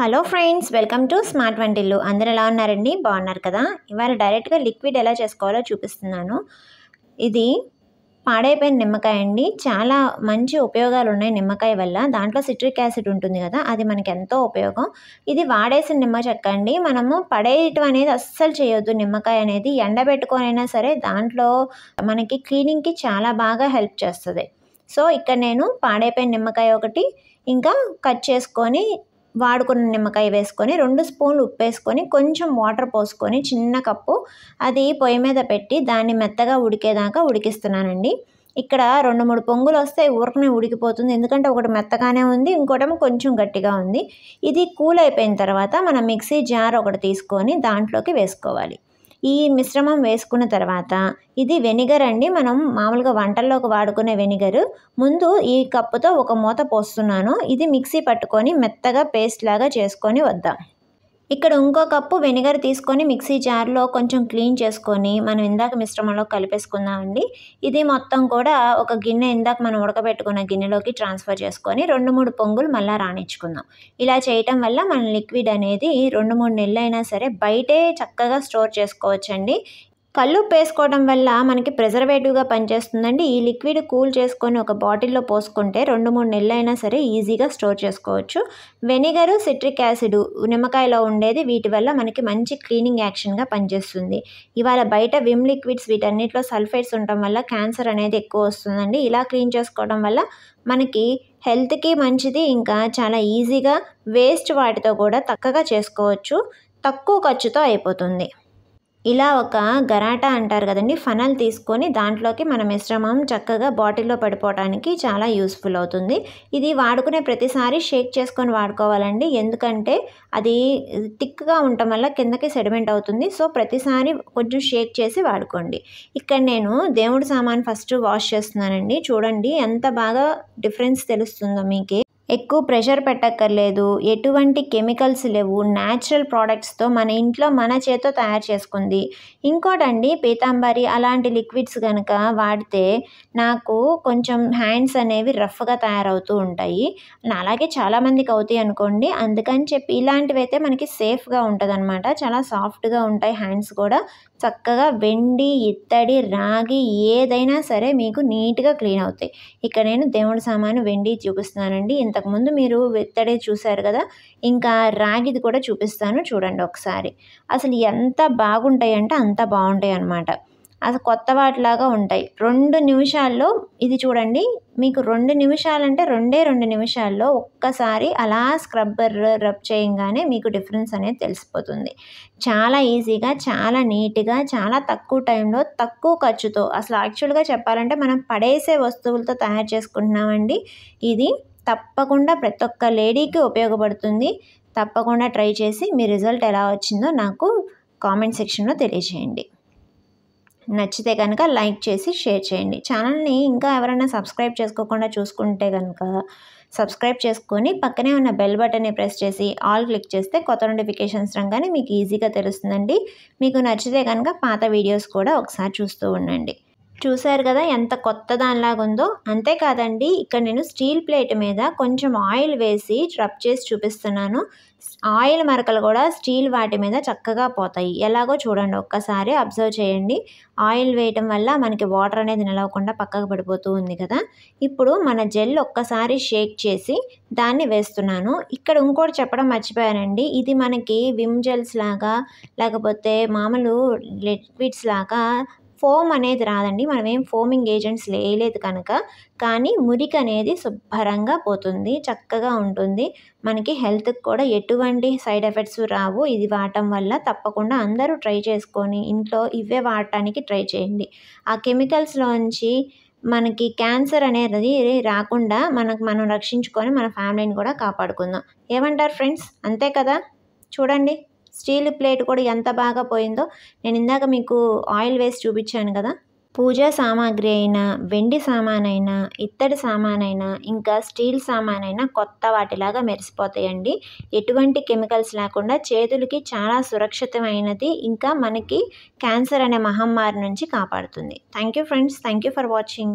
hello friends welcome to smart వంటిల్లు అందరు ఎలా ఉన్నారండి బాగున్నారు కదా ఇవాళ డైరెక్ట్గా లిక్విడ్ ఎలా చేసుకోవాలో చూపిస్తున్నాను ఇది పాడైపోయిన నిమ్మకాయ అండి చాలా మంచి ఉపయోగాలు ఉన్నాయి నిమ్మకాయ వల్ల దాంట్లో సిట్రిక్ యాసిడ్ ఉంటుంది కదా అది మనకి ఎంతో ఉపయోగం ఇది వాడేసిన నిమ్మ చెక్క అండి మనము పడేయటం అనేది అస్సలు చేయొద్దు నిమ్మకాయ అనేది ఎండబెట్టుకోనైనా సరే దాంట్లో మనకి క్లీనింగ్కి చాలా బాగా హెల్ప్ చేస్తుంది సో ఇక్కడ నేను పాడైపోయిన నిమ్మకాయ ఒకటి ఇంకా కట్ చేసుకొని వాడుకున్న నిమ్మకాయ వేసుకొని రెండు స్పూన్లు ఉప్పు వేసుకొని కొంచెం వాటర్ పోసుకొని చిన్న కప్పు అది పొయ్యి మీద పెట్టి దాన్ని మెత్తగా ఉడికేదాకా ఉడికిస్తున్నానండి ఇక్కడ రెండు మూడు పొంగులు వస్తే ఊరకనే ఉడికిపోతుంది ఎందుకంటే ఒకటి మెత్తగానే ఉంది ఇంకోటేమో కొంచెం గట్టిగా ఉంది ఇది కూల్ అయిపోయిన తర్వాత మనం మిక్సీ జార్ ఒకటి తీసుకొని దాంట్లోకి వేసుకోవాలి ఈ మిశ్రమం వేసుకున్న తర్వాత ఇది వెనిగర్ అండి మనం మామూలుగా వంటల్లోకి వాడుకునే వెనిగరు ముందు ఈ కప్పుతో ఒక మూత పోస్తున్నాను ఇది మిక్సీ పట్టుకొని మెత్తగా పేస్ట్ లాగా చేసుకొని వద్దాం ఇక్కడ ఇంకో కప్పు వెనిగర్ తీసుకొని మిక్సీ జార్లో కొంచెం క్లీన్ చేసుకొని మనం ఇందాక మిశ్రమంలో కలిపేసుకుందామండి ఇది మొత్తం కూడా ఒక గిన్నె ఇందాక మనం ఉడకబెట్టుకున్న గిన్నెలోకి ట్రాన్స్ఫర్ చేసుకొని రెండు మూడు పొంగులు మళ్ళీ రాణించుకుందాం ఇలా చేయటం వల్ల మన లిక్విడ్ అనేది రెండు మూడు నెలలైనా సరే బయటే చక్కగా స్టోర్ చేసుకోవచ్చండి కళ్ళు పేసుకోవడం వల్ల మనకి ప్రిజర్వేటివ్గా పనిచేస్తుందండి ఈ లిక్విడ్ కూల్ చేసుకొని ఒక బాటిల్లో పోసుకుంటే రెండు మూడు నెలలైనా సరే ఈజీగా స్టోర్ చేసుకోవచ్చు వెనిగరు సిట్రిక్ యాసిడ్ నిమ్మకాయలో ఉండేది వీటి వల్ల మనకి మంచి క్లీనింగ్ యాక్షన్గా పనిచేస్తుంది ఇవాళ బయట విమ్ లిక్విడ్స్ వీటన్నిటిలో సల్ఫైడ్స్ ఉండటం వల్ల క్యాన్సర్ అనేది ఎక్కువ వస్తుందండి ఇలా క్లీన్ చేసుకోవడం వల్ల మనకి హెల్త్కి మంచిది ఇంకా చాలా ఈజీగా వేస్ట్ వాటితో కూడా తక్కగా చేసుకోవచ్చు తక్కువ ఖర్చుతో అయిపోతుంది ఇలా ఒక గరాటా అంటారు కదండి ఫనల్ తీసుకొని దాంట్లోకి మన మిశ్రమం చక్కగా బాటిల్లో పడిపోవడానికి చాలా యూస్ఫుల్ అవుతుంది ఇది వాడుకునే ప్రతిసారి షేక్ చేసుకొని వాడుకోవాలండి ఎందుకంటే అది థిక్గా ఉండటం వల్ల కిందకి సెడిమెంట్ అవుతుంది సో ప్రతిసారి కొంచెం షేక్ చేసి వాడుకోండి ఇక్కడ నేను దేవుడి సామాన్ ఫస్ట్ వాష్ చేస్తున్నానండి చూడండి ఎంత బాగా డిఫరెన్స్ తెలుస్తుందో మీకే ఎక్కువ ప్రెషర్ పెట్టక్కర్లేదు ఎటువంటి కెమికల్స్ లేవు న్యాచురల్ ప్రోడక్ట్స్తో మన ఇంట్లో మన చేతో తయారు చేసుకుంది ఇంకోటండి పీతాంబరి అలాంటి లిక్విడ్స్ కనుక వాడితే నాకు కొంచెం హ్యాండ్స్ అనేవి రఫ్గా తయారవుతూ ఉంటాయి అలాగే చాలామందికి అవుతాయి అనుకోండి అందుకని చెప్పి ఇలాంటివి అయితే మనకి సేఫ్గా ఉంటుంది అనమాట చాలా సాఫ్ట్గా ఉంటాయి హ్యాండ్స్ కూడా చక్కగా వెండి ఇత్తడి రాగి ఏదైనా సరే మీకు నీట్గా క్లీన్ అవుతాయి ఇక్కడ నేను దేవుడి సామాను వెండి చూపిస్తున్నానండి ఇంతకుముందు మీరు ఇత్తడి చూశారు కదా ఇంకా రాగిది కూడా చూపిస్తాను చూడండి ఒకసారి అసలు ఎంత బాగుంటాయంటే అంత బాగుంటాయి అన్నమాట అసలు కొత్త వాటిలాగా ఉంటాయి రెండు నిమిషాల్లో ఇది చూడండి మీకు రెండు నిమిషాలంటే రెండే రెండు నిమిషాల్లో ఒక్కసారి అలా స్క్రబ్బర్ రబ్ చేయగానే మీకు డిఫరెన్స్ అనేది తెలిసిపోతుంది చాలా ఈజీగా చాలా నీట్గా చాలా తక్కువ టైంలో తక్కువ ఖర్చుతో అసలు యాక్చువల్గా చెప్పాలంటే మనం పడేసే వస్తువులతో తయారు చేసుకుంటున్నామండి ఇది తప్పకుండా ప్రతి ఒక్క లేడీకి ఉపయోగపడుతుంది తప్పకుండా ట్రై చేసి మీ రిజల్ట్ ఎలా వచ్చిందో నాకు కామెంట్ సెక్షన్లో తెలియజేయండి నచ్చితే కనుక లైక్ చేసి షేర్ చేయండి ఛానల్ని ఇంకా ఎవరైనా సబ్స్క్రైబ్ చేసుకోకుండా చూసుకుంటే కనుక సబ్స్క్రైబ్ చేసుకొని పక్కనే ఉన్న బెల్ బటన్ని ప్రెస్ చేసి ఆల్ క్లిక్ చేస్తే కొత్త నోటిఫికేషన్స్ రంగానే మీకు ఈజీగా తెలుస్తుందండి మీకు నచ్చితే కనుక పాత వీడియోస్ కూడా ఒకసారి చూస్తూ ఉండండి చూశారు కదా ఎంత కొత్త దానిలాగా ఉందో అంతేకాదండి ఇక్కడ నేను స్టీల్ ప్లేట్ మీద కొంచెం ఆయిల్ వేసి రబ్ చేసి చూపిస్తున్నాను ఆయిల్ మరకలు కూడా స్టీల్ వాటి మీద చక్కగా పోతాయి ఎలాగో చూడండి ఒక్కసారి అబ్జర్వ్ చేయండి ఆయిల్ వేయటం వల్ల మనకి వాటర్ అనేది నిలవకుండా పక్కకు పడిపోతూ ఉంది కదా ఇప్పుడు మన జెల్ ఒక్కసారి షేక్ చేసి దాన్ని వేస్తున్నాను ఇక్కడ ఇంకోటి చెప్పడం మర్చిపోయానండి ఇది మనకి విమ్ జెల్స్ లాగా లేకపోతే మామూలు లిక్విడ్స్ లాగా ఫోమ్ అనేది రాదండి మనం ఏం ఫోమింగ్ ఏజెంట్స్ వేయలేదు కనుక కానీ మురికి అనేది శుభ్రంగా పోతుంది చక్కగా ఉంటుంది మనకి హెల్త్కి కూడా ఎటువంటి సైడ్ ఎఫెక్ట్స్ రావు ఇది వాడటం వల్ల తప్పకుండా అందరూ ట్రై చేసుకొని ఇంట్లో ఇవే వాడటానికి ట్రై చేయండి ఆ కెమికల్స్లోంచి మనకి క్యాన్సర్ అనేది రాకుండా మనకు మనం రక్షించుకొని మన ఫ్యామిలీని కూడా కాపాడుకుందాం ఏమంటారు ఫ్రెండ్స్ అంతే కదా చూడండి స్టీల్ ప్లేట్ కూడా ఎంత బాగా పోయిందో నేను ఇందాక మీకు ఆయిల్ వేసి చూపించాను కదా పూజా సామాగ్రి అయినా వెండి సామానైనా ఇత్తడి సామానైనా ఇంకా స్టీల్ సామానైనా కొత్త వాటిలాగా మెరిసిపోతాయండి ఎటువంటి కెమికల్స్ లేకుండా చేతులకి చాలా సురక్షితమైనది ఇంకా మనకి క్యాన్సర్ అనే మహమ్మారి నుంచి కాపాడుతుంది thank you friends thank you for watching